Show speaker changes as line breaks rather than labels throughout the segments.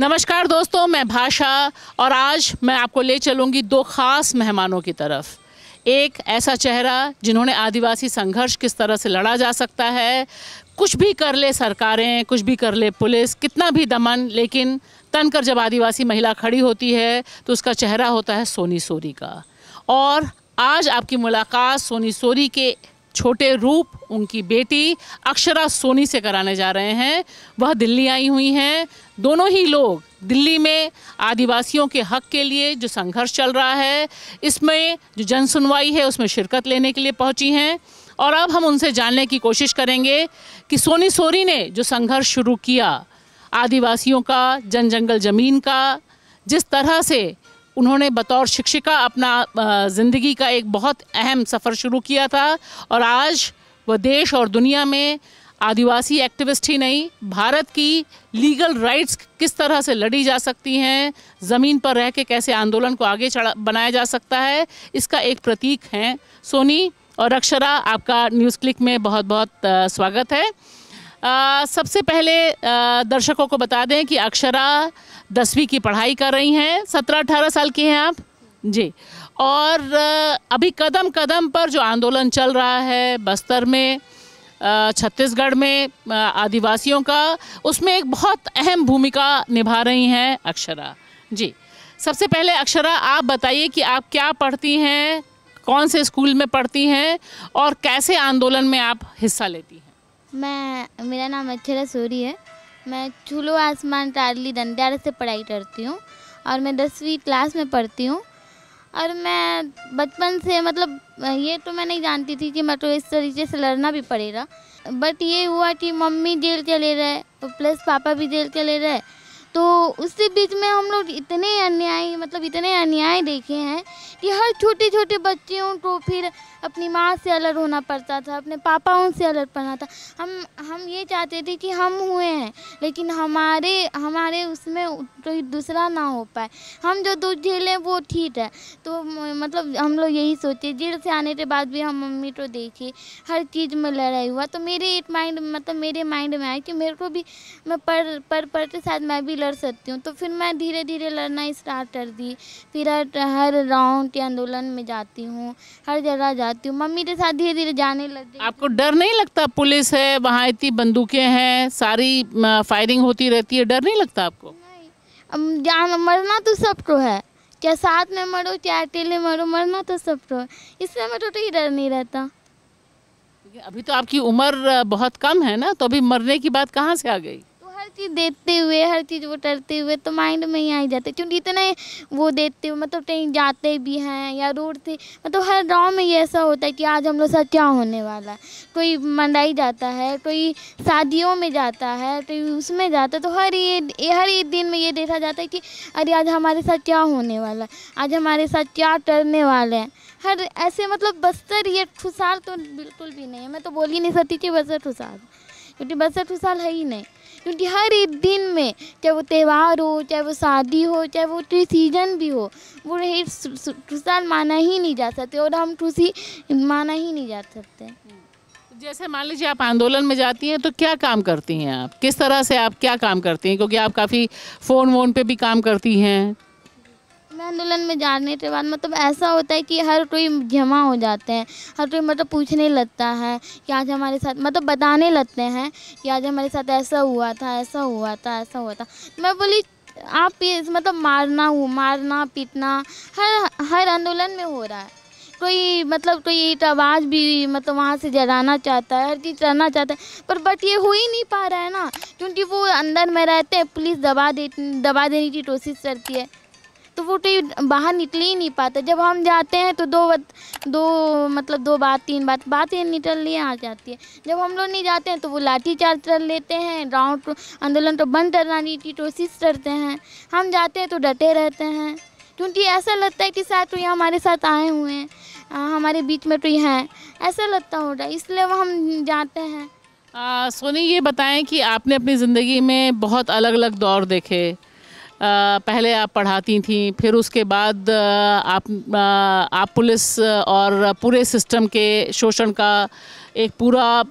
नमस्कार दोस्तों मैं भाषा और आज मैं आपको ले चलूँगी दो ख़ास मेहमानों की तरफ एक ऐसा चेहरा जिन्होंने आदिवासी संघर्ष किस तरह से लड़ा जा सकता है कुछ भी कर ले सरकारें कुछ भी कर ले पुलिस कितना भी दमन लेकिन तन कर जब आदिवासी महिला खड़ी होती है तो उसका चेहरा होता है सोनी सोरी का और आज आपकी मुलाकात सोनी सोरी के छोटे रूप उनकी बेटी अक्षरा सोनी से कराने जा रहे हैं वह दिल्ली आई हुई हैं दोनों ही लोग दिल्ली में आदिवासियों के हक के लिए जो संघर्ष चल रहा है इसमें जो जन सुनवाई है उसमें शिरकत लेने के लिए पहुंची हैं और अब हम उनसे जानने की कोशिश करेंगे कि सोनी सोरी ने जो संघर्ष शुरू किया आदिवासियों का जन जंगल जमीन का जिस तरह से उन्होंने बतौर शिक्षिका अपना ज़िंदगी का एक बहुत अहम सफ़र शुरू किया था और आज वह देश और दुनिया में आदिवासी एक्टिविस्ट ही नहीं भारत की लीगल राइट्स किस तरह से लड़ी जा सकती हैं ज़मीन पर रह के कैसे आंदोलन को आगे चढ़ा बनाया जा सकता है इसका एक प्रतीक हैं सोनी और अक्षरा आपका न्यूज़ क्लिक में बहुत बहुत स्वागत है आ, सबसे पहले आ, दर्शकों को बता दें कि अक्षरा दसवीं की पढ़ाई कर रही हैं सत्रह अठारह साल की हैं आप जी और अभी कदम कदम पर जो आंदोलन चल रहा है बस्तर में छत्तीसगढ़ में आदिवासियों का उसमें एक बहुत अहम भूमिका निभा रही हैं अक्षरा जी सबसे पहले अक्षरा आप बताइए कि आप क्या पढ़ती हैं कौन से स्कूल में पढ़ती हैं और कैसे आंदोलन में आप हिस्सा लेती हैं
मैं मेरा नाम अक्षरा सूरी है मैं चूलो आसमान टाडली दंडारा से पढ़ाई करती हूँ और मैं दसवीं क्लास में पढ़ती हूँ और मैं बचपन से मतलब ये तो मैं नहीं जानती थी कि मैं तो इस तरीके से लड़ना भी पड़ेगा बट ये हुआ कि मम्मी जेल चले रहे तो प्लस पापा भी जेल चले रहे तो उससे बीच में हम लोग इतने अन्याय मतलब इतने अन्याय देखे हैं कि हर छोटे छोटे बच्चियों को फिर अपनी माँ से अलग होना पड़ता था अपने पापाओं से अलग पड़ना था हम हम ये चाहते थे कि हम हुए हैं लेकिन हमारे हमारे उसमें कोई तो दूसरा ना हो पाए हम जो दूध झेलें वो ठीक है तो मतलब हम लोग यही सोचे जेल से आने के बाद भी हम मम्मी को देखे हर चीज़ में लड़ाई हुआ तो मेरे एक माइंड मतलब मेरे माइंड में आया कि मेरे को भी मैं पढ़ पढ़ के साथ मैं भी लड़ लड़ सकती हूँ तो फिर मैं धीरे धीरे लड़ना स्टार्ट कर दी फिर हर हर राउंड के आंदोलन में जाती हूँ
हर जगह जाती हूँ मम्मी के साथ धीरे धीरे जाने लगती आपको डर नहीं लगता पुलिस है वहाँ इतनी बंदूकें हैं सारी फायरिंग होती रहती है डर नहीं लगता आपको
जान मरना तो सबको है क्या साथ में मरो क्या अकेले मरो मरना तो सबको है इससे हमें तो ही डर नहीं रहता
अभी तो आपकी उम्र बहुत कम है ना तो अभी मरने की बात कहाँ से आ गई
हर चीज़ देखते हुए हर चीज़ वो करते हुए तो माइंड में ही आ ही जाते क्योंकि इतने वो देखते हुए मतलब कहीं जाते भी हैं या रोड मतलब हर गांव में ये ऐसा होता है कि आज हम लोग साथ क्या होने वाला है कोई मंडाई जाता है कोई शादियों में जाता है कोई उसमें जाता है तो हर ये हर एक दिन में ये देखा जाता है कि अरे आज हमारे साथ क्या होने वाला है आज हमारे साथ क्या करने वाले हैं हर ऐसे मतलब बस्तर ये खुशहाल तो बिल्कुल भी नहीं है मैं तो बोल ही नहीं सकती कि बस्तर खुशहाल क्योंकि बस्तर खुशहाल है ही नहीं क्योंकि हर एक दिन में चाहे वो त्यौहार हो चाहे वो शादी हो चाहे वो ट्री सीजन भी हो वो रही खुशहाल माना ही नहीं जा सकते और हम खुशी माना ही नहीं जा सकते
जैसे मान लीजिए आप आंदोलन में जाती हैं तो क्या काम करती हैं आप किस तरह से आप क्या काम करती हैं क्योंकि आप काफ़ी फ़ोन वोन पे भी काम करती हैं
मैं आंदोलन में जाने के बाद मतलब ऐसा होता है कि हर कोई जमा हो जाते हैं हर कोई मतलब पूछने लगता है कि आज हमारे साथ मतलब बताने लगते हैं कि आज हमारे साथ ऐसा हुआ था ऐसा हुआ था ऐसा हुआ था मैं बोली आप मतलब मारना हो मारना पीटना हर हर आंदोलन में हो रहा है कोई मतलब कोई ईट आवाज़ भी मतलब वहाँ से जलाना चाहता है हर चीज़ करना चाहता है पर बट ये हो ही नहीं पा रहा है ना क्योंकि वो अंदर में रहते हैं पुलिस दबा दे दबा देने की कोशिश करती है तो वो टी तो बाहर निकल ही नहीं पाते जब हम जाते हैं तो दो बत, दो मतलब दो बात तीन बात बातें निकल लिए आ जाती है जब हम लोग नहीं जाते हैं तो वो लाठी चार्ज कर लेते हैं राउंड आंदोलन तो बंद कराने की कोशिश करते हैं हम जाते हैं तो डटे रहते हैं क्योंकि ऐसा लगता है कि शायद तो यहाँ हमारे साथ आए हुए हैं हमारे बीच में तो हैं ऐसा लगता होगा इसलिए वो हम जाते हैं
सोनी ये बताएं कि आपने अपनी ज़िंदगी में बहुत अलग अलग दौर देखे पहले आप पढ़ाती थी फिर उसके बाद आप आप पुलिस और पूरे सिस्टम के शोषण का एक पूरा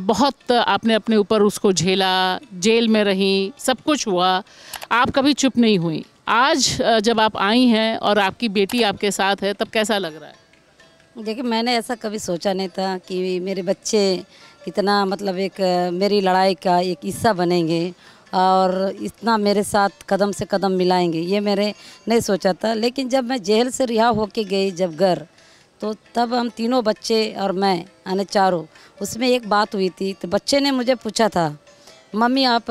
बहुत आपने अपने ऊपर उसको झेला जेल में रही सब कुछ हुआ आप कभी चुप नहीं हुई आज जब आप आई हैं और आपकी बेटी आपके साथ है तब कैसा लग रहा है देखिए मैंने ऐसा कभी
सोचा नहीं था कि मेरे बच्चे कितना मतलब एक मेरी लड़ाई का एक हिस्सा बनेंगे और इतना मेरे साथ कदम से कदम मिलाएंगे ये मेरे नहीं सोचा था लेकिन जब मैं जेल से रिहा होके गई जब घर तो तब हम तीनों बच्चे और मैं यानी चारों उसमें एक बात हुई थी तो बच्चे ने मुझे पूछा था मम्मी आप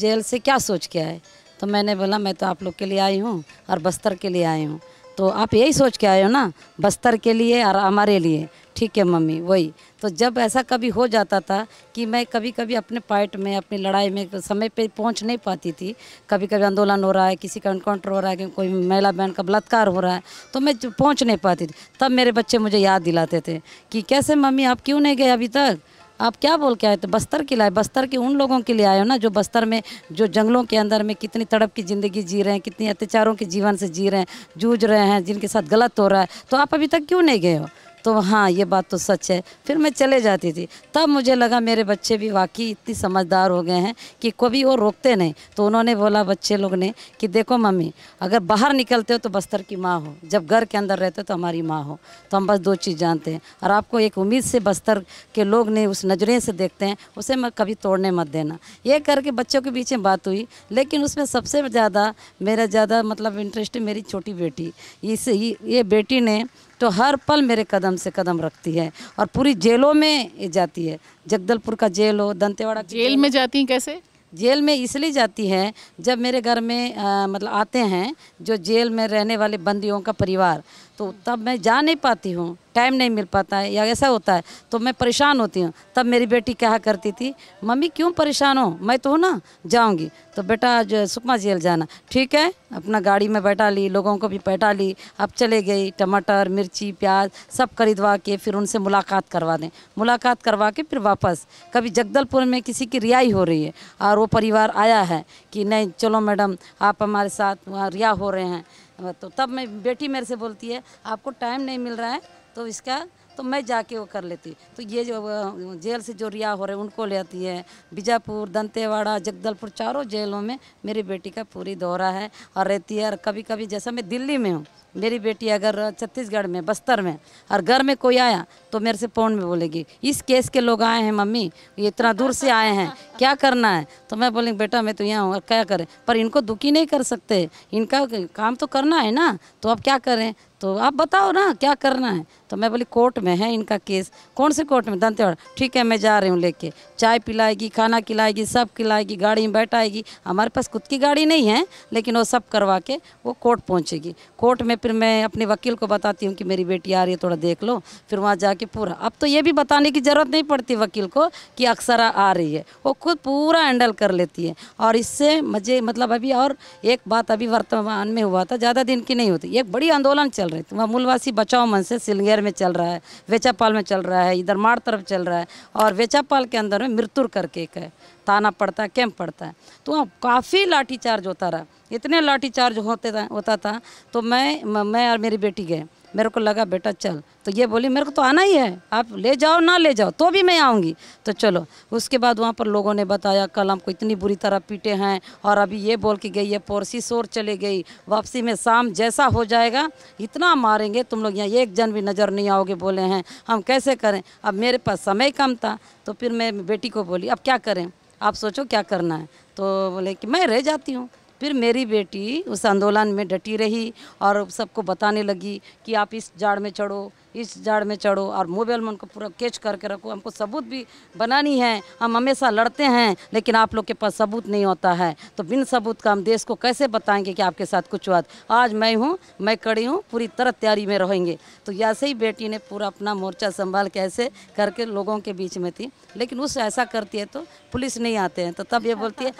जेल से क्या सोच के आए तो मैंने बोला मैं तो आप लोग के लिए आई हूँ और बस्तर के लिए आई हूँ तो आप यही सोच के आए हो ना बस्तर के लिए और हमारे लिए ठीक है मम्मी वही तो जब ऐसा कभी हो जाता था कि मैं कभी कभी अपने पार्ट में अपनी लड़ाई में समय पे पहुंच नहीं पाती थी कभी कभी आंदोलन हो रहा है किसी का इनकाउंटर हो रहा है कोई महिला बहन का बलात्कार हो रहा है तो मैं पहुंच नहीं पाती थी तब मेरे बच्चे मुझे याद दिलाते थे कि कैसे मम्मी आप क्यों नहीं गए अभी तक आप क्या बोल के आए तो बस्तर के लाए बस्तर के उन लोगों के लिए आए हो ना जो बस्तर में जो जंगलों के अंदर में कितनी तड़प की ज़िंदगी जी रहे हैं कितनी अत्याचारों के जीवन से जी रहे हैं जूझ रहे हैं जिनके साथ गलत हो रहा है तो आप अभी तक क्यों नहीं गए हो तो हाँ ये बात तो सच है फिर मैं चले जाती थी तब मुझे लगा मेरे बच्चे भी वाकई इतनी समझदार हो गए हैं कि कभी वो रोकते नहीं तो उन्होंने बोला बच्चे लोग ने कि देखो मम्मी अगर बाहर निकलते हो तो बस्तर की माँ हो जब घर के अंदर रहते हो तो हमारी माँ हो तो हम बस दो चीज़ जानते हैं और आपको एक उम्मीद से बस्तर के लोग ने उस नज़रें से देखते हैं उसे मैं कभी तोड़ने मत देना ये करके बच्चों के बीच में बात हुई लेकिन उसमें सबसे ज़्यादा मेरा ज़्यादा मतलब इंटरेस्ट मेरी छोटी बेटी इस ये बेटी ने तो हर पल मेरे कदम से कदम रखती है और पूरी जेलों में जाती है जगदलपुर का जेल हो दंतेवाड़ा जेल में जाती हैं कैसे जेल में इसलिए जाती है जब मेरे घर में आ, मतलब आते हैं जो जेल में रहने वाले बंदियों का परिवार तो तब मैं जा नहीं पाती हूँ टाइम नहीं मिल पाता है या ऐसा होता है तो मैं परेशान होती हूँ तब मेरी बेटी कहा करती थी मम्मी क्यों परेशान हो मैं तो ना जाऊँगी तो बेटा जो सुकमा जेल जाना ठीक है अपना गाड़ी में बैठा ली लोगों को भी बैठा ली अब चले गई टमाटर मिर्ची प्याज सब खरीदवा के फिर उनसे मुलाकात करवा दें मुलाकात करवा के फिर वापस कभी जगदलपुर में किसी की रिहाई हो रही है और वो परिवार आया है कि नहीं चलो मैडम आप हमारे साथ वहाँ रिहा हो रहे हैं तो तब मैं बेटी मेरे से बोलती है आपको टाइम नहीं मिल रहा है तो इसका तो मैं जाके वो कर लेती तो ये जो जेल से जो रिहा हो रहे उनको ले आती है बीजापुर दंतेवाड़ा जगदलपुर चारों जेलों में मेरी बेटी का पूरी दौरा है और रहती है और कभी कभी जैसा मैं दिल्ली में हूँ मेरी बेटी अगर छत्तीसगढ़ में बस्तर में और घर में कोई आया तो मेरे से फ़ोन में बोलेगी इस केस के लोग आए हैं मम्मी ये इतना दूर से आए हैं क्या करना है तो मैं बोलेंगे बेटा मैं तो यहाँ हूँ क्या करें पर इनको दुखी नहीं कर सकते इनका काम तो करना है ना तो अब क्या करें तो आप बताओ ना क्या करना है तो मैं बोली कोर्ट में है इनका केस कौन से कोर्ट में दंतेवाड़ा ठीक है मैं जा रही हूँ लेके चाय पिलाएगी खाना खिलाएगी सब खिलाएगी गाड़ी में बैठाएगी हमारे पास खुद की गाड़ी नहीं है लेकिन वो सब करवा के वो कोर्ट पहुँचेगी कोर्ट में फिर मैं अपने वकील को बताती हूँ कि मेरी बेटी आ रही है थोड़ा देख लो फिर वहाँ जाके पूरा अब तो ये भी बताने की ज़रूरत नहीं पड़ती वकील को कि अक्सर आ रही है वो खुद पूरा हैंडल कर लेती है और इससे मुझे मतलब अभी और एक बात अभी वर्तमान में हुआ था ज़्यादा दिन की नहीं होती एक बड़ी आंदोलन चल रही थी वहाँ मूलवासी बचाओ मन से सिलगेर में चल रहा है वेचापाल में चल रहा है इधर माड़ तरफ चल रहा है और वेचापाल के अंदर में मृत्यु करके एक ताना थाना पड़ता है कैंप पड़ता है तो वहाँ काफ़ी लाठीचार्ज होता रहा इतने लाठी चार्ज होते था होता था तो मैं मैं और मेरी बेटी गए मेरे को लगा बेटा चल तो ये बोली मेरे को तो आना ही है आप ले जाओ ना ले जाओ तो भी मैं आऊँगी तो चलो उसके बाद वहाँ पर लोगों ने बताया कल हमको इतनी बुरी तरह पीटे हैं और अभी ये बोल के गई ये पोरसी शोर चले गई वापसी में शाम जैसा हो जाएगा इतना मारेंगे तुम लोग यहाँ एक जन भी नज़र नहीं आओगे बोले हैं हम कैसे करें अब मेरे पास समय कम था तो फिर मैं बेटी को बोली अब क्या करें आप सोचो क्या करना है तो बोले कि मैं रह जाती हूँ फिर मेरी बेटी उस आंदोलन में डटी रही और सबको बताने लगी कि आप इस जाड़ में चढ़ो इस जाड़ में चढ़ो और मोबाइल में उनको पूरा कैच करके रखो हमको सबूत भी बनानी है हम हमेशा लड़ते हैं लेकिन आप लोग के पास सबूत नहीं होता है तो बिन सबूत का हम देश को कैसे बताएंगे कि आपके साथ कुछ हुआ आज मैं हूँ मैं कड़ी हूँ पूरी तरह तैयारी में रहेंगे तो ऐसे ही बेटी ने पूरा अपना मोर्चा संभाल के ऐसे करके लोगों के बीच में थी लेकिन उस ऐसा करती है तो पुलिस नहीं आते हैं तो तब ये बोलती है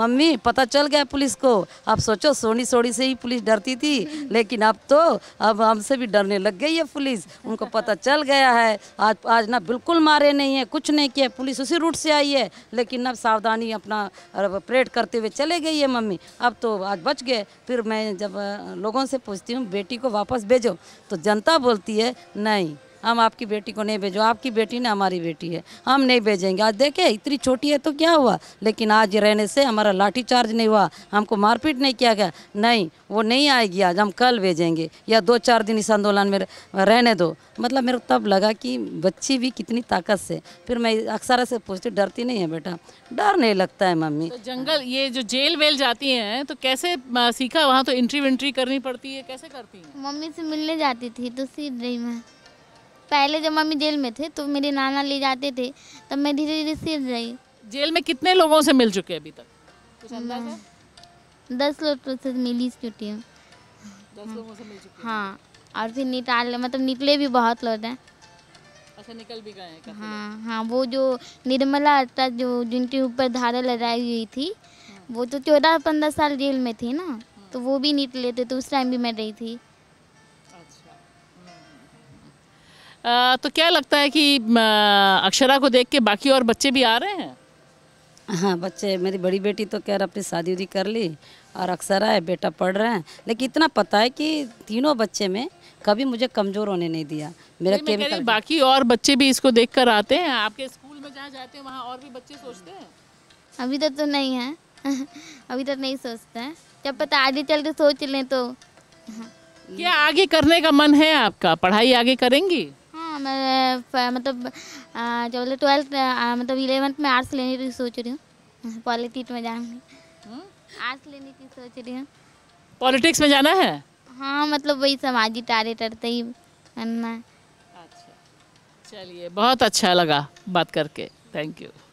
मम्मी पता चल गया पुलिस को आप सोचो सोनी सोड़ी से ही पुलिस डरती थी लेकिन अब तो अब हमसे भी डरने लग गई है पुलिस उनको पता चल गया है आज आज ना बिल्कुल मारे नहीं है कुछ नहीं किया पुलिस उसी रूट से आई है लेकिन अब सावधानी अपना परेड करते हुए चले गई है मम्मी अब तो आज बच गए फिर मैं जब लोगों से पूछती हूँ बेटी को वापस भेजो तो जनता बोलती है नहीं हम आपकी बेटी को नहीं भेजो आपकी बेटी ना हमारी बेटी है हम नहीं भेजेंगे आज देखे इतनी छोटी है तो क्या हुआ लेकिन आज रहने से हमारा लाठी चार्ज नहीं हुआ हमको मारपीट नहीं किया गया नहीं वो नहीं आएगी आज हम कल भेजेंगे या दो चार दिन इस आंदोलन में रहने दो मतलब मेरे को तब लगा कि बच्ची भी कितनी ताकत से फिर मैं अक्सर से पूछती डरती नहीं है बेटा डर नहीं लगता है मम्मी तो
जंगल ये जो जेल वेल जाती हैं तो कैसे सीखा वहाँ तो एंट्री वेंट्री करनी पड़ती है कैसे करती है मम्मी से मिलने जाती थी तो सीख रही
मैं पहले जब मम्मी जेल में थे तो मेरे नाना ले जाते थे तब मैं धीरे धीरे सीख
गई जेल में कितने लोगों से मिल चुके अभी तक
कुछ हम्म, तो दस लोगों से मिली छुट्टी हूँ हाँ और फिर निकाल मतलब निकले भी बहुत लोग हैं
अच्छा निकल भी गए हैं हाँ
हाँ वो जो निर्मला अर्थात जो जिनके ऊपर धारा लगाई हुई थी हाँ। वो तो चौदह पंद्रह साल जेल में थी ना तो वो भी निकले थे तो उस टाइम भी मैं रही थी
तो क्या लगता है कि अक्षरा को देख के बाकी और बच्चे भी आ
रहे हैं हाँ बच्चे मेरी बड़ी बेटी तो कह रहा अपनी शादी उदी कर ली और अक्षरा है बेटा पढ़ रहे हैं लेकिन इतना पता है कि तीनों बच्चे में कभी मुझे कमज़ोर होने नहीं
दिया मेरा केमिकल बाकी और बच्चे भी इसको देख कर आते हैं आपके स्कूल में जहाँ जाते हैं वहाँ और
भी बच्चे सोचते हैं
अभी तक तो नहीं है
अभी तक नहीं सोचते हैं जब पता आगे चल के सोच लें तो
क्या आगे करने का मन है आपका पढ़ाई आगे करेंगी
मैं मतलब जो बोले ट्वेल्थ मतलब इलेवंथ में आर्ट्स लेने की सोच रही हूँ पॉलिटिक्स में जाऊँगी आर्ट्स हम्म? लेने की सोच रही हूँ
पॉलिटिक्स में जाना है
हाँ मतलब वही समाजी कार्य टरते ही करना
अच्छा चलिए बहुत अच्छा लगा बात करके थैंक यू